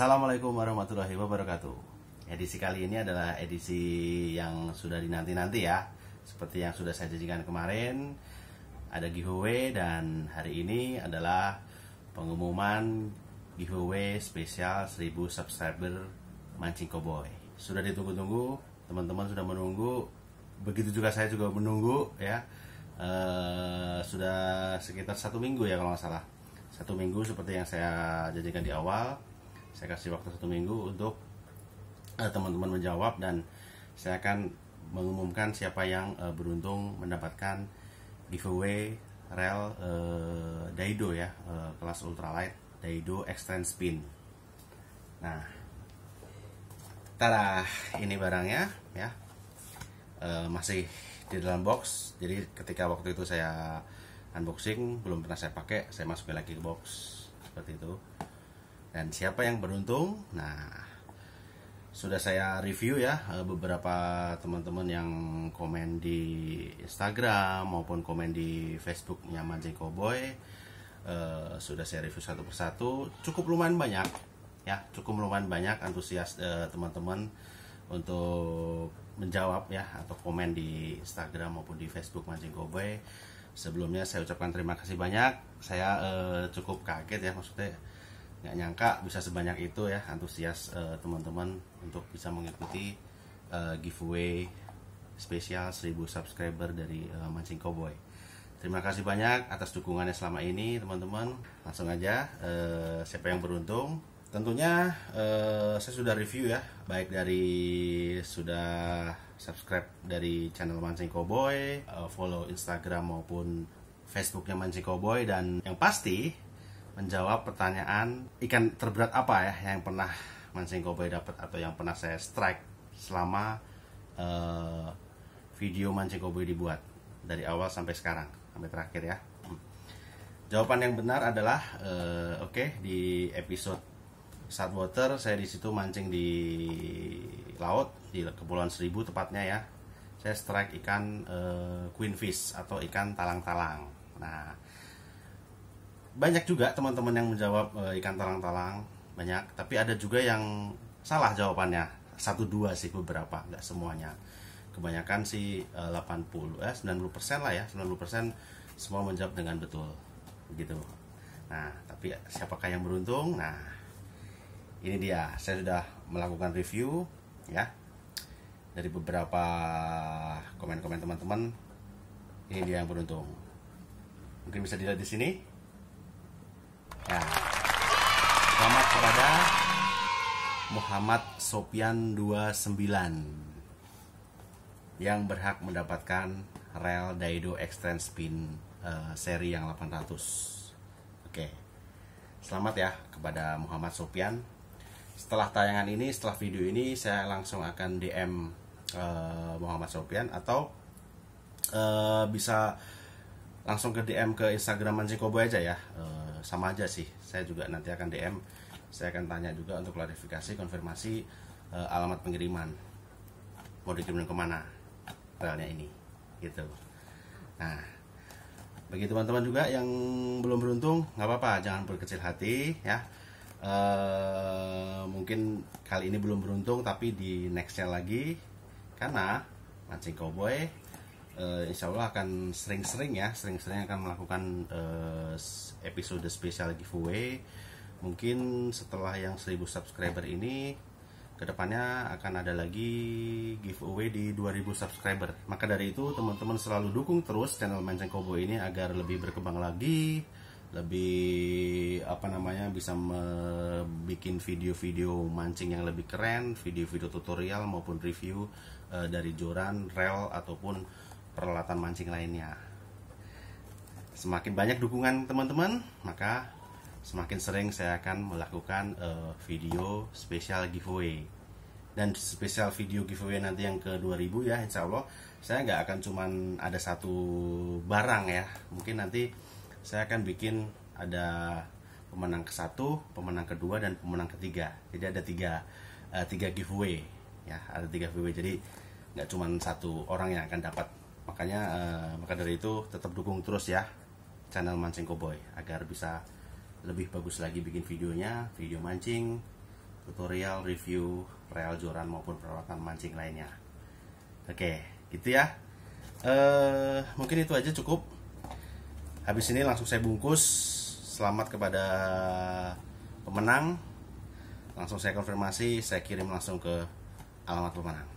Assalamualaikum warahmatullahi wabarakatuh. Edisi kali ini adalah edisi yang sudah dinanti-nanti ya. Seperti yang sudah saya janjikan kemarin, ada giveaway dan hari ini adalah pengumuman giveaway spesial 1000 subscriber Mancing Cowboy. Sudah ditunggu-tunggu, teman-teman sudah menunggu. Begitu juga saya juga menunggu ya. Uh, sudah sekitar satu minggu ya kalau nggak salah. Satu minggu seperti yang saya janjikan di awal saya kasih waktu satu minggu untuk eh, teman-teman uh, menjawab dan saya akan mengumumkan siapa yang uh, beruntung mendapatkan giveaway rel uh, Daido ya uh, kelas ultralight Daido Extreme Spin. Nah, tada ini barangnya ya uh, masih di dalam box. Jadi ketika waktu itu saya unboxing belum pernah saya pakai, saya masukin lagi ke box seperti itu. Dan siapa yang beruntung? Nah, sudah saya review ya eh, beberapa teman-teman yang komen di Instagram maupun komen di Facebooknya Majeng Cowboy uh, sudah saya review satu persatu cukup lumayan banyak ya cukup lumayan banyak antusias eh, teman-teman uh, untuk menjawab ya atau komen di Instagram maupun di Facebook Mancing Cowboy sebelumnya saya ucapkan terima kasih banyak saya uh, cukup kaget ya maksudnya nggak nyangka bisa sebanyak itu ya antusias uh, teman-teman untuk bisa mengikuti uh, giveaway spesial 1000 subscriber dari uh, Mancing Cowboy. Terima kasih banyak atas dukungannya selama ini teman-teman. Langsung aja uh, siapa yang beruntung. Tentunya uh, saya sudah review ya baik dari sudah subscribe dari channel Mancing Cowboy, uh, follow Instagram maupun Facebooknya Mancing Cowboy dan yang pasti menjawab pertanyaan ikan terberat apa ya yang pernah mancing koboi dapat atau yang pernah saya strike selama uh, video mancing koboi dibuat dari awal sampai sekarang sampai terakhir ya. Jawaban yang benar adalah uh, oke okay, di episode saat Water saya di situ mancing di laut di kepulauan Seribu tepatnya ya. Saya strike ikan uh, eh, queenfish atau ikan talang-talang. Nah, banyak juga teman-teman yang menjawab e, ikan talang-talang banyak tapi ada juga yang salah jawabannya satu dua sih beberapa nggak semuanya kebanyakan sih e, 80 eh 90 eh, persen lah ya 90 persen semua menjawab dengan betul gitu nah tapi siapakah yang beruntung nah ini dia saya sudah melakukan review ya dari beberapa komen-komen teman-teman ini dia yang beruntung mungkin bisa dilihat di sini Muhammad Sopian 29 yang berhak mendapatkan rel Daido Extend Spin uh, seri yang 800 oke selamat ya kepada Muhammad Sopian setelah tayangan ini setelah video ini saya langsung akan DM uh, eh, Muhammad Sopian atau uh, bisa langsung ke DM ke Instagram Mancing Cowboy aja ya uh, sama aja sih saya juga nanti akan DM saya akan tanya juga untuk klarifikasi konfirmasi e, alamat pengiriman mau dikirim ke mana trailnya ini gitu nah bagi teman-teman juga yang belum beruntung nggak apa-apa jangan berkecil hati ya e, mungkin kali ini belum beruntung tapi di nextnya lagi karena mancing cowboy uh, insya Allah akan sering-sering ya sering-sering akan melakukan uh, episode spesial giveaway mungkin setelah yang 1000 subscriber ini kedepannya akan ada lagi giveaway di 2000 subscriber maka dari itu teman-teman selalu dukung terus channel Menceng Kobo ini agar lebih berkembang lagi lebih apa namanya bisa bikin video-video mancing yang lebih keren video-video tutorial maupun review e, dari joran rel ataupun peralatan mancing lainnya semakin banyak dukungan teman-teman maka semakin sering saya akan melakukan uh, video spesial giveaway dan spesial video giveaway nanti yang ke 2000 ya insya Allah saya nggak akan cuman ada satu barang ya mungkin nanti saya akan bikin ada pemenang ke satu pemenang kedua dan pemenang ketiga jadi ada tiga uh, tiga giveaway ya ada tiga giveaway jadi nggak cuman satu orang yang akan dapat makanya uh, maka dari itu tetap dukung terus ya channel Mancing Cowboy agar bisa lebih bagus lagi bikin videonya, video mancing, tutorial, review, real joran maupun perawatan mancing lainnya. Oke, gitu ya. Eh, mungkin itu aja cukup. Habis ini langsung saya bungkus. Selamat kepada pemenang. Langsung saya konfirmasi, saya kirim langsung ke alamat pemenang.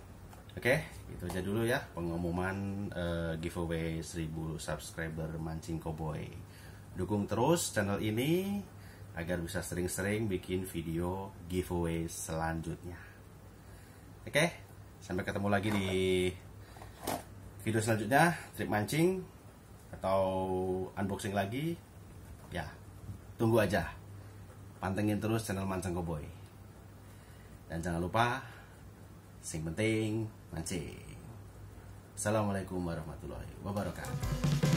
Oke, itu aja dulu ya pengumuman eh, giveaway 1000 subscriber mancing cowboy. Dukung terus channel ini agar bisa sering-sering bikin video giveaway selanjutnya. Oke, okay, sampai ketemu lagi di video selanjutnya, trip mancing atau unboxing lagi. Ya, tunggu aja. Pantengin terus channel Mancing Cowboy. Dan jangan lupa, sing penting mancing. Assalamualaikum warahmatullahi wabarakatuh.